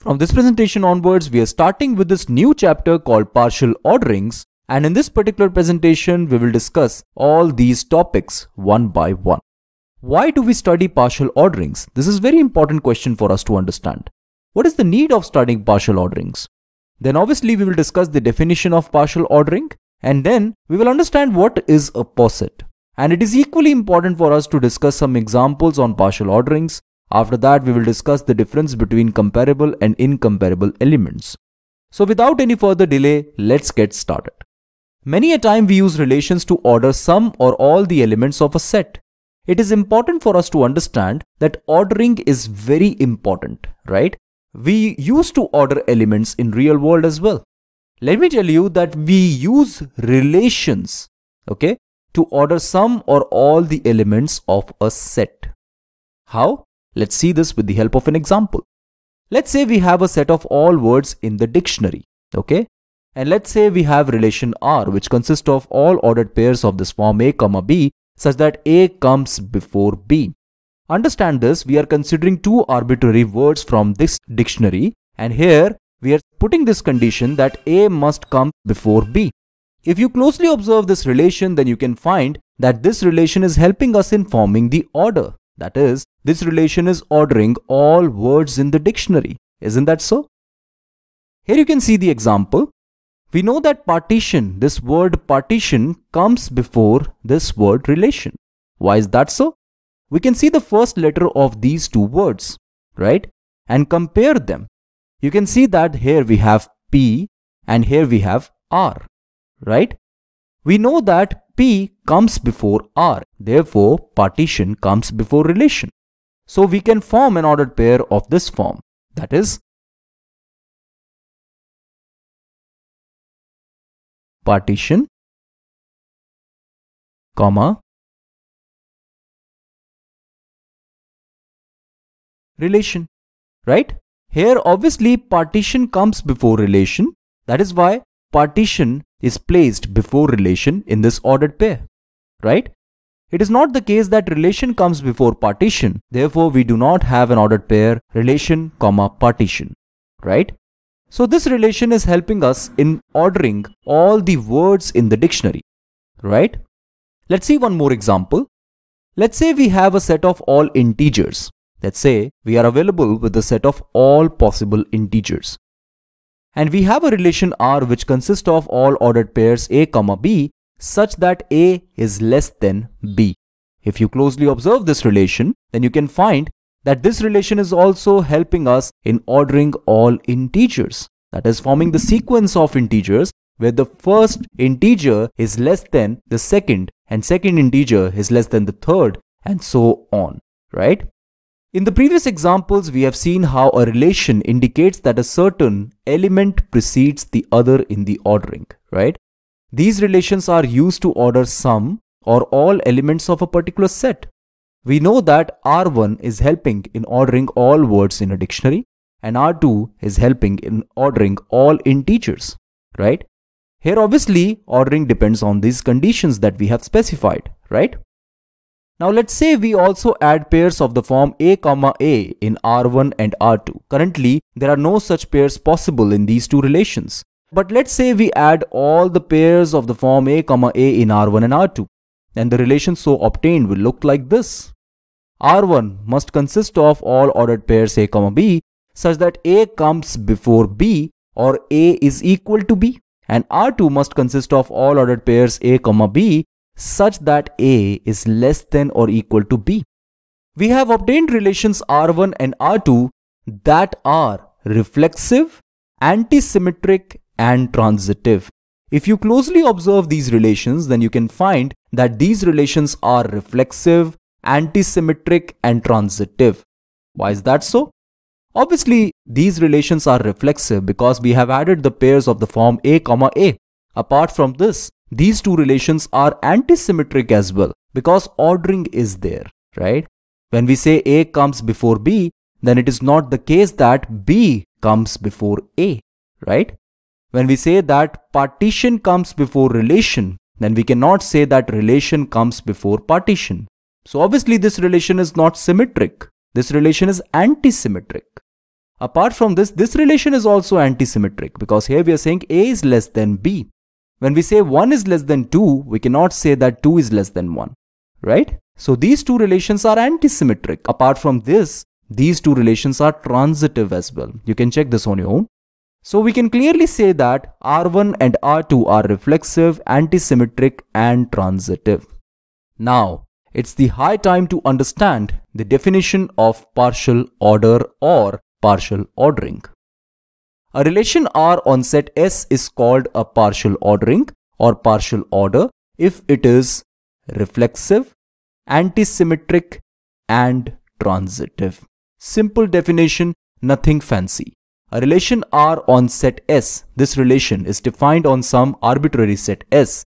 From this presentation onwards, we are starting with this new chapter called partial orderings. And in this particular presentation, we will discuss all these topics one by one. Why do we study partial orderings? This is very important question for us to understand. What is the need of studying partial orderings? Then obviously we will discuss the definition of partial ordering and then we will understand what is a POSIT. And it is equally important for us to discuss some examples on partial orderings after that, we will discuss the difference between comparable and incomparable elements. So without any further delay, let's get started. Many a time we use relations to order some or all the elements of a set. It is important for us to understand that ordering is very important, right? We used to order elements in real world as well. Let me tell you that we use relations, okay, to order some or all the elements of a set. How? Let's see this with the help of an example. Let's say we have a set of all words in the dictionary, okay? And let's say we have relation R which consists of all ordered pairs of this form A comma B such that A comes before B. Understand this, we are considering two arbitrary words from this dictionary and here we are putting this condition that A must come before B. If you closely observe this relation then you can find that this relation is helping us in forming the order. That is, this relation is ordering all words in the dictionary. Isn't that so? Here you can see the example. We know that partition, this word partition comes before this word relation. Why is that so? We can see the first letter of these two words, right? And compare them. You can see that here we have P and here we have R, right? We know that P comes before R. Therefore, partition comes before relation. So we can form an ordered pair of this form. That is, partition, comma, relation, right? Here obviously partition comes before relation. That is why partition is placed before relation in this ordered pair, right? It is not the case that relation comes before partition. Therefore, we do not have an ordered pair relation comma partition, right? So this relation is helping us in ordering all the words in the dictionary, right? Let's see one more example. Let's say we have a set of all integers. Let's say we are available with a set of all possible integers. And we have a relation R which consists of all ordered pairs A comma B such that A is less than B. If you closely observe this relation, then you can find that this relation is also helping us in ordering all integers. That is forming the sequence of integers where the first integer is less than the second and second integer is less than the third and so on, right? In the previous examples, we have seen how a relation indicates that a certain element precedes the other in the ordering, right? These relations are used to order some or all elements of a particular set. We know that R1 is helping in ordering all words in a dictionary and R2 is helping in ordering all integers, right? Here obviously ordering depends on these conditions that we have specified, right? Now let's say we also add pairs of the form A, A in R1 and R2. Currently, there are no such pairs possible in these two relations. But let's say we add all the pairs of the form A, A in R1 and R2. And the relation so obtained will look like this. R1 must consist of all ordered pairs A, B such that A comes before B or A is equal to B. And R2 must consist of all ordered pairs A, B such that A is less than or equal to B. We have obtained relations R1 and R2 that are reflexive, antisymmetric and transitive. If you closely observe these relations, then you can find that these relations are reflexive, antisymmetric and transitive. Why is that so? Obviously, these relations are reflexive because we have added the pairs of the form A, comma A. Apart from this, these two relations are antisymmetric as well because ordering is there, right? When we say A comes before B, then it is not the case that B comes before A, right? When we say that partition comes before relation, then we cannot say that relation comes before partition. So obviously this relation is not symmetric. This relation is antisymmetric. Apart from this, this relation is also antisymmetric because here we are saying A is less than B. When we say 1 is less than 2, we cannot say that 2 is less than 1, right? So these two relations are antisymmetric. Apart from this, these two relations are transitive as well. You can check this on your own. So we can clearly say that R1 and R2 are reflexive, antisymmetric and transitive. Now, it's the high time to understand the definition of partial order or partial ordering. A relation R on set S is called a partial ordering or partial order if it is reflexive, antisymmetric and transitive. Simple definition, nothing fancy. A relation R on set S, this relation is defined on some arbitrary set S.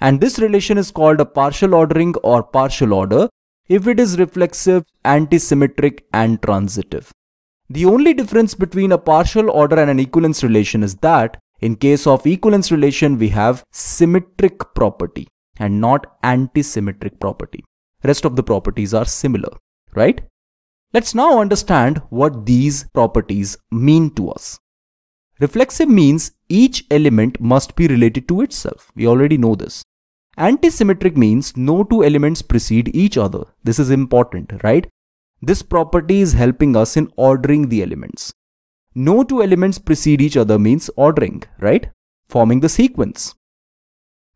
And this relation is called a partial ordering or partial order if it is reflexive, antisymmetric and transitive. The only difference between a partial order and an equivalence relation is that in case of equivalence relation we have symmetric property and not antisymmetric property. Rest of the properties are similar, right? Let's now understand what these properties mean to us. Reflexive means each element must be related to itself. We already know this. Antisymmetric means no two elements precede each other. This is important, right? This property is helping us in ordering the elements. No two elements precede each other means ordering, right? Forming the sequence.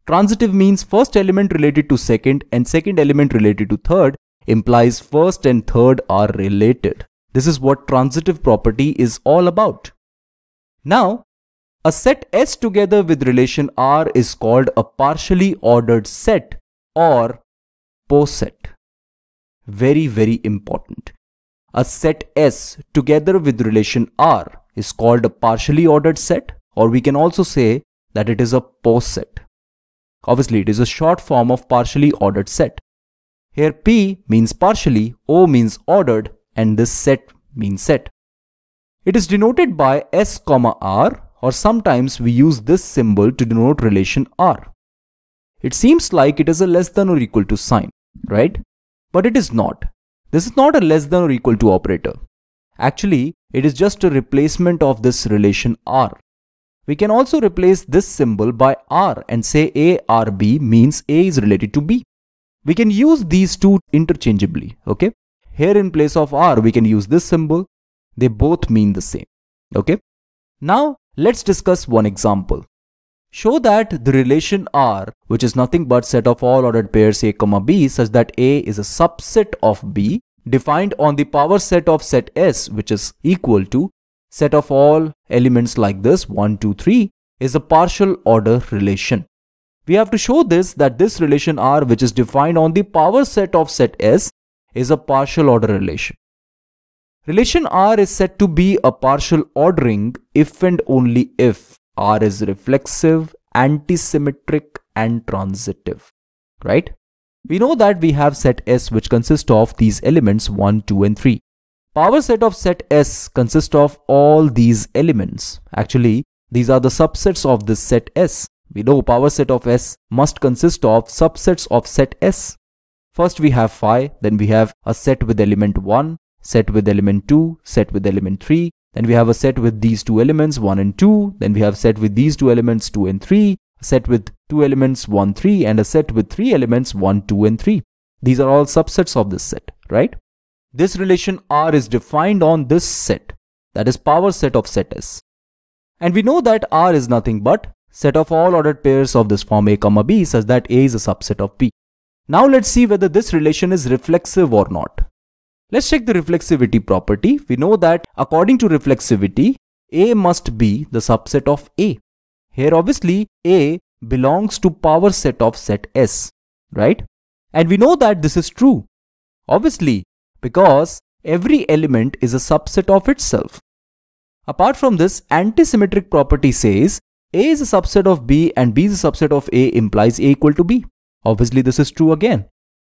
Transitive means first element related to second and second element related to third implies first and third are related. This is what transitive property is all about. Now, a set S together with relation R is called a partially ordered set or poset. Very, very important. A set S together with relation R is called a partially ordered set or we can also say that it is a post set. Obviously, it is a short form of partially ordered set. Here P means partially, O means ordered and this set means set. It is denoted by S, R or sometimes we use this symbol to denote relation R. It seems like it is a less than or equal to sign, right? But it is not. This is not a less than or equal to operator. Actually, it is just a replacement of this relation R. We can also replace this symbol by R and say ARB means A is related to B. We can use these two interchangeably, okay? Here in place of R, we can use this symbol. They both mean the same, okay? Now, let's discuss one example. Show that the relation R, which is nothing but set of all ordered pairs a, comma b such that A is a subset of B, defined on the power set of set S, which is equal to set of all elements like this 1, 2, 3, is a partial order relation. We have to show this that this relation R, which is defined on the power set of set S, is a partial order relation. Relation R is said to be a partial ordering if and only if R is reflexive, antisymmetric, and transitive, right? We know that we have set S which consists of these elements 1, 2 and 3. Power set of set S consists of all these elements. Actually, these are the subsets of this set S. We know power set of S must consist of subsets of set S. First we have phi, then we have a set with element 1, set with element 2, set with element 3, then we have a set with these two elements 1 and 2. Then we have set with these two elements 2 and 3. A set with two elements 1, 3 and a set with three elements 1, 2 and 3. These are all subsets of this set, right? This relation R is defined on this set, that is power set of set S. And we know that R is nothing but set of all ordered pairs of this form A comma B such that A is a subset of B. Now let's see whether this relation is reflexive or not. Let's check the reflexivity property. We know that according to reflexivity, A must be the subset of A. Here obviously A belongs to power set of set S, right? And we know that this is true. Obviously, because every element is a subset of itself. Apart from this, antisymmetric property says A is a subset of B and B is a subset of A implies A equal to B. Obviously, this is true again.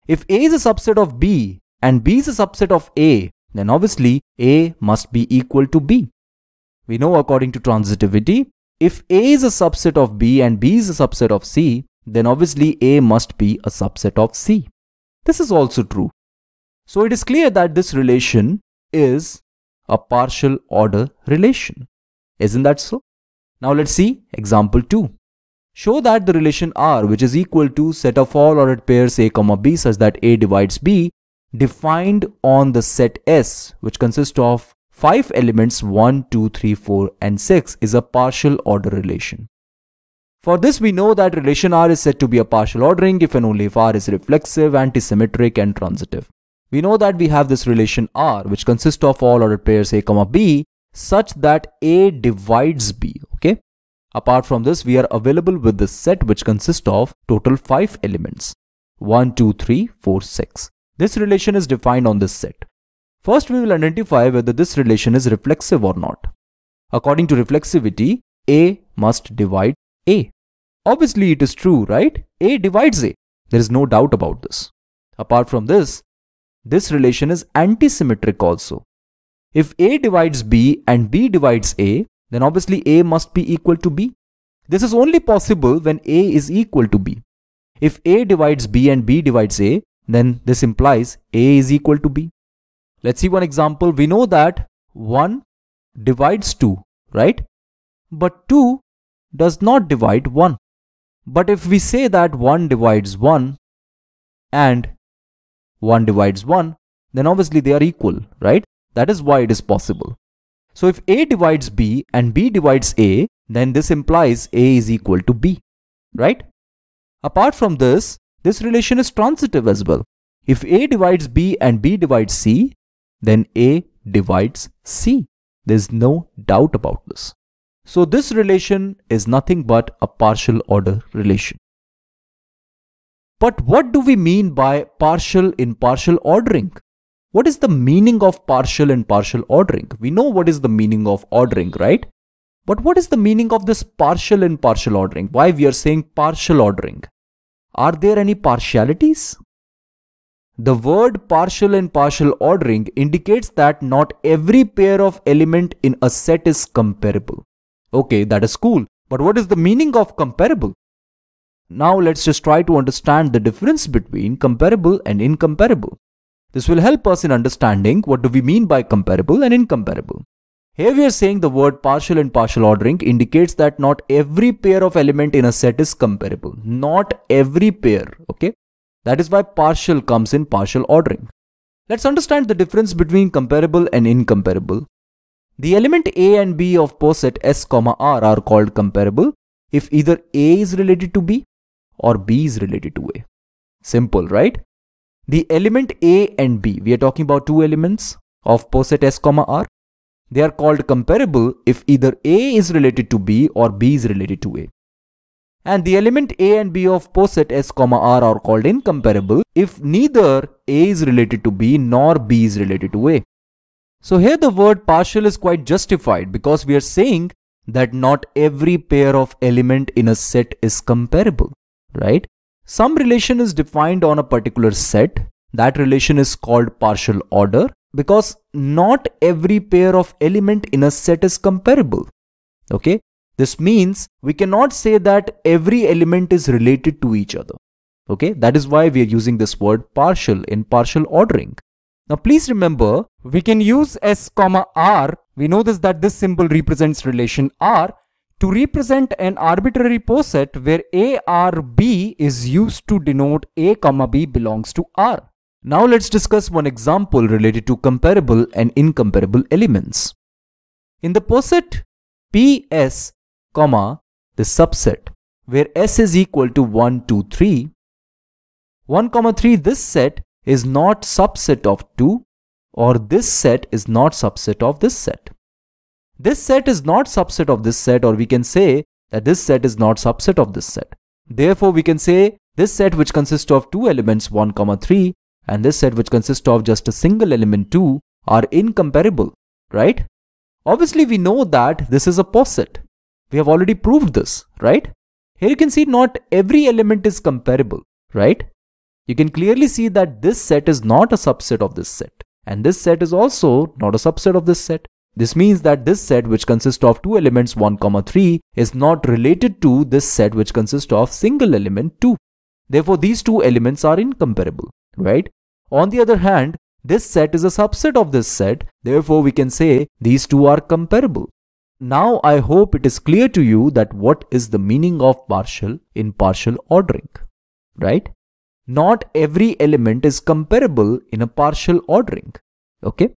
If A is a subset of B, and B is a subset of A, then obviously A must be equal to B. We know according to transitivity, if A is a subset of B and B is a subset of C, then obviously A must be a subset of C. This is also true. So it is clear that this relation is a partial order relation. Isn't that so? Now let's see example 2. Show that the relation R which is equal to set of all ordered pairs A, B such that A divides B defined on the set S, which consists of 5 elements 1, 2, 3, 4 and 6 is a partial order relation. For this we know that relation R is said to be a partial ordering if and only if R is reflexive, antisymmetric and transitive. We know that we have this relation R which consists of all ordered pairs A, comma B such that A divides B, okay? Apart from this, we are available with this set which consists of total 5 elements 1, 2, 3, 4, 6. This relation is defined on this set. First, we will identify whether this relation is reflexive or not. According to reflexivity, A must divide A. Obviously, it is true, right? A divides A. There is no doubt about this. Apart from this, this relation is antisymmetric also. If A divides B and B divides A, then obviously A must be equal to B. This is only possible when A is equal to B. If A divides B and B divides A, then this implies A is equal to B. Let's see one example. We know that 1 divides 2, right? But 2 does not divide 1. But if we say that 1 divides 1 and 1 divides 1, then obviously they are equal, right? That is why it is possible. So if A divides B and B divides A, then this implies A is equal to B, right? Apart from this, this relation is transitive as well. If A divides B and B divides C, then A divides C. There's no doubt about this. So this relation is nothing but a partial order relation. But what do we mean by partial in partial ordering? What is the meaning of partial and partial ordering? We know what is the meaning of ordering, right? But what is the meaning of this partial in partial ordering? Why we are saying partial ordering? Are there any partialities? The word partial and partial ordering indicates that not every pair of element in a set is comparable. Okay, that is cool. But what is the meaning of comparable? Now let's just try to understand the difference between comparable and incomparable. This will help us in understanding what do we mean by comparable and incomparable. Here we are saying the word partial and partial ordering indicates that not every pair of element in a set is comparable. Not every pair, okay? That is why partial comes in partial ordering. Let's understand the difference between comparable and incomparable. The element A and B of poset S, R are called comparable if either A is related to B or B is related to A. Simple, right? The element A and B, we are talking about two elements of poset S, R they are called comparable if either A is related to B or B is related to A. And the element A and B of poset S, R are called incomparable if neither A is related to B nor B is related to A. So here the word partial is quite justified because we are saying that not every pair of element in a set is comparable, right? Some relation is defined on a particular set. That relation is called partial order because not every pair of element in a set is comparable. Okay, this means we cannot say that every element is related to each other. Okay, that is why we are using this word partial in partial ordering. Now please remember, we can use S comma R, we know this that this symbol represents relation R to represent an arbitrary poset where ARB is used to denote A comma B belongs to R. Now let's discuss one example related to comparable and incomparable elements. In the poset PS, comma, the subset where S is equal to 1, 2, 3, 1, comma 3 this set is not subset of 2 or this set is not subset of this set. This set is not subset of this set or we can say that this set is not subset of this set. Therefore we can say this set which consists of two elements 1, comma 3 and this set which consists of just a single element 2 are incomparable, right? Obviously, we know that this is a poset. We have already proved this, right? Here you can see not every element is comparable, right? You can clearly see that this set is not a subset of this set. And this set is also not a subset of this set. This means that this set which consists of two elements 1, comma 3 is not related to this set which consists of single element 2. Therefore, these two elements are incomparable, right? On the other hand, this set is a subset of this set, therefore we can say these two are comparable. Now I hope it is clear to you that what is the meaning of partial in partial ordering, right? Not every element is comparable in a partial ordering, okay?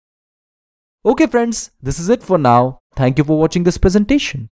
Okay friends, this is it for now. Thank you for watching this presentation.